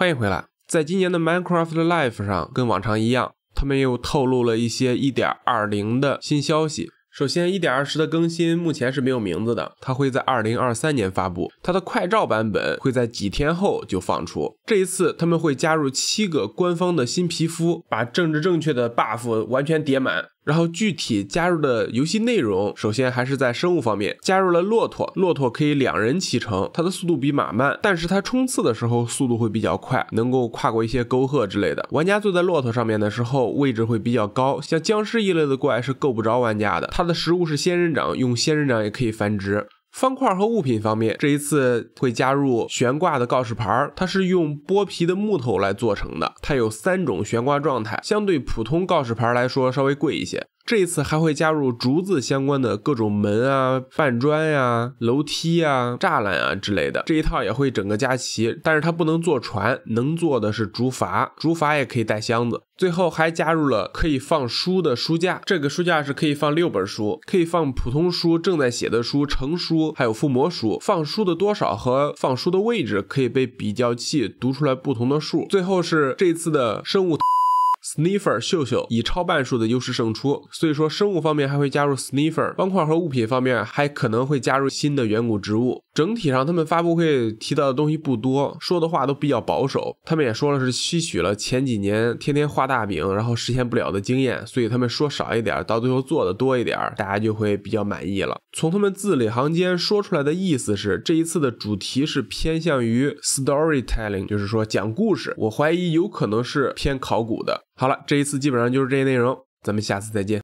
欢迎回来，在今年的 Minecraft Live 上，跟往常一样，他们又透露了一些1.20的新消息。首先，1.20的更新目前是没有名字的，它会在2023年发布。它的快照版本会在几天后就放出。这一次，他们会加入七个官方的新皮肤，把政治正确的 buff 完全叠满。然后具体加入的游戏内容，首先还是在生物方面加入了骆驼。骆驼可以两人骑乘，它的速度比马慢，但是它冲刺的时候速度会比较快，能够跨过一些沟壑之类的。玩家坐在骆驼上面的时候，位置会比较高，像僵尸一类的怪是够不着玩家的。它的食物是仙人掌，用仙人掌也可以繁殖。方块和物品方面，这一次会加入悬挂的告示牌，它是用剥皮的木头来做成的，它有三种悬挂状态，相对普通告示牌来说稍微贵一些。这一次还会加入竹子相关的各种门啊、半砖呀、楼梯啊、栅栏啊之类的，这一套也会整个加齐。但是它不能坐船，能坐的是竹筏，竹筏也可以带箱子。最后还加入了可以放书的书架，这个书架是可以放六本书，可以放普通书、正在写的书、成书，还有附魔书。放书的多少和放书的位置可以被比较器读出来不同的数。最后是这次的生物。Sniffer 秀秀以超半数的优势胜出，所以说生物方面还会加入 Sniffer 方块和物品方面还可能会加入新的远古植物。整体上，他们发布会提到的东西不多，说的话都比较保守。他们也说了，是吸取了前几年天天画大饼然后实现不了的经验，所以他们说少一点，到最后做的多一点儿，大家就会比较满意了。从他们字里行间说出来的意思是，这一次的主题是偏向于 storytelling，就是说讲故事。我怀疑有可能是偏考古的。好了，这一次基本上就是这些内容，咱们下次再见。